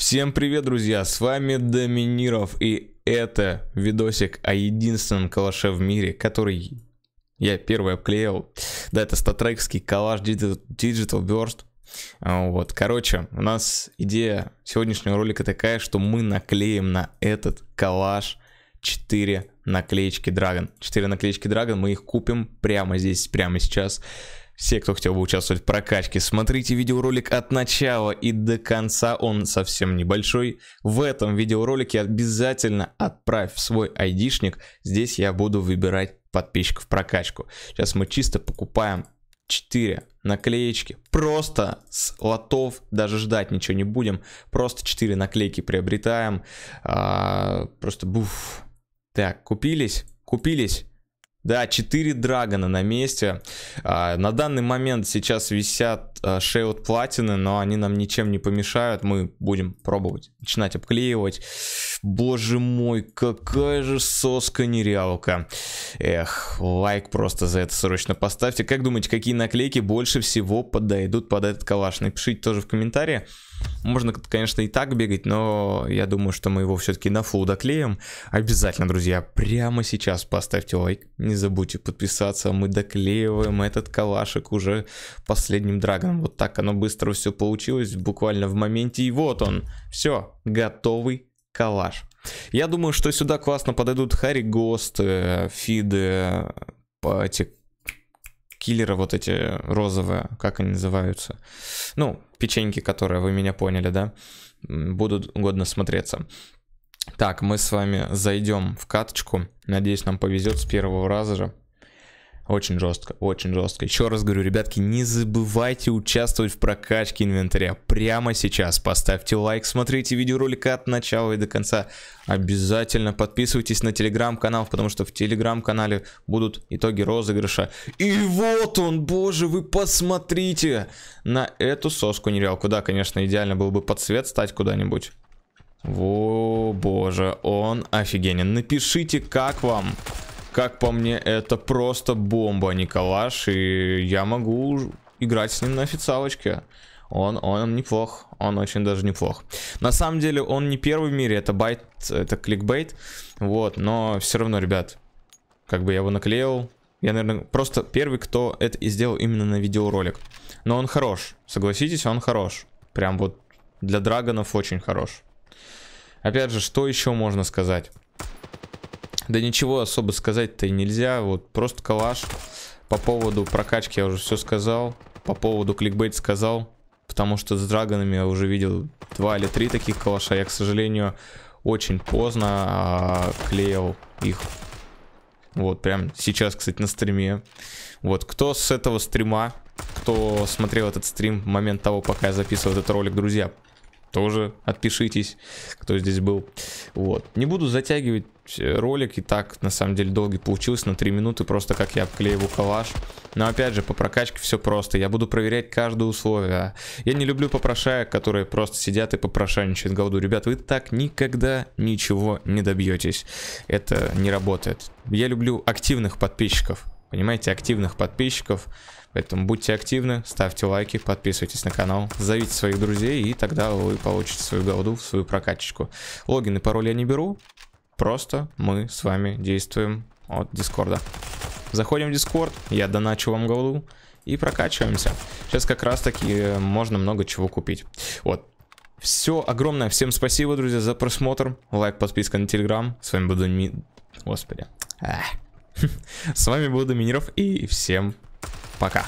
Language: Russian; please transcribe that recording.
Всем привет, друзья, с вами Доминиров, и это видосик о единственном калаше в мире, который я первый обклеил. Да, это статрекский коллаж Digital Burst. А, вот, короче, у нас идея сегодняшнего ролика такая, что мы наклеим на этот коллаж 4 наклеечки Dragon. 4 наклеечки Dragon, мы их купим прямо здесь, прямо сейчас. Все, кто хотел бы участвовать в прокачке, смотрите видеоролик от начала и до конца, он совсем небольшой. В этом видеоролике обязательно отправь свой айдишник, здесь я буду выбирать подписчиков прокачку. Сейчас мы чисто покупаем 4 наклеечки. Просто с лотов, даже ждать ничего не будем. Просто 4 наклейки приобретаем. А, просто буф. Так, купились? Купились? Да, 4 драгона на месте. А, на данный момент сейчас висят а, платины, но они нам ничем не помешают. Мы будем пробовать начинать обклеивать. Боже мой, какая же соска нереалка. Эх, лайк просто за это срочно поставьте. Как думаете, какие наклейки больше всего подойдут под этот калаш? Напишите тоже в комментариях. Можно, конечно, и так бегать, но я думаю, что мы его все-таки на фул доклеим. Обязательно, друзья, прямо сейчас поставьте лайк. Не забудьте подписаться. Мы доклеиваем этот калашик уже последним драгоном. Вот так оно быстро все получилось, буквально в моменте. И вот он. Все, готовый калаш. Я думаю, что сюда классно подойдут Харри Гост, э, Фиды, эти киллеры вот эти розовые, как они называются. Ну, печеньки, которые вы меня поняли, да, будут угодно смотреться. Так, мы с вами зайдем в каточку. Надеюсь, нам повезет с первого раза же. Очень жестко, очень жестко. Еще раз говорю, ребятки, не забывайте участвовать в прокачке инвентаря прямо сейчас. Поставьте лайк, смотрите видеоролик от начала и до конца. Обязательно подписывайтесь на телеграм-канал, потому что в телеграм-канале будут итоги розыгрыша. И вот он, боже, вы посмотрите на эту соску-нереалку. Да, конечно, идеально было бы под свет стать куда-нибудь. Во, боже, он офигенен. Напишите, как вам как по мне, это просто бомба, а Николаш. И я могу играть с ним на официалочке. Он, он неплох, он очень даже неплох. На самом деле он не первый в мире, это байт, это кликбейт. Вот, но все равно, ребят, как бы я его наклеил. Я, наверное, просто первый, кто это и сделал именно на видеоролик. Но он хорош, согласитесь, он хорош. Прям вот для драгонов очень хорош. Опять же, что еще можно сказать? Да ничего особо сказать-то и нельзя. Вот просто калаш. По поводу прокачки я уже все сказал. По поводу кликбейт сказал. Потому что с драгонами я уже видел два или три таких калаша. Я, к сожалению, очень поздно а, клеил их. Вот, прям сейчас, кстати, на стриме. Вот, кто с этого стрима, кто смотрел этот стрим в момент того, пока я записывал этот ролик, друзья, тоже отпишитесь, кто здесь был. Вот. Не буду затягивать э, ролик, и так, на самом деле, долгий получился, на 3 минуты, просто как я обклеиваю коллаж. Но, опять же, по прокачке все просто, я буду проверять каждое условие. А. Я не люблю попрошаек, которые просто сидят и попрошайничают голоду. Ребят, вы так никогда ничего не добьетесь. Это не работает. Я люблю активных подписчиков понимаете, активных подписчиков. Поэтому будьте активны, ставьте лайки, подписывайтесь на канал, зовите своих друзей, и тогда вы получите свою голду, свою прокачечку. Логин и пароль я не беру, просто мы с вами действуем от Дискорда. Заходим в Дискорд, я доначу вам голду и прокачиваемся. Сейчас как раз таки э, можно много чего купить. Вот. Все огромное. Всем спасибо, друзья, за просмотр. Лайк, подписка на Телеграм. С вами был Донь Господи. Ах. С вами был Доминиров и всем пока.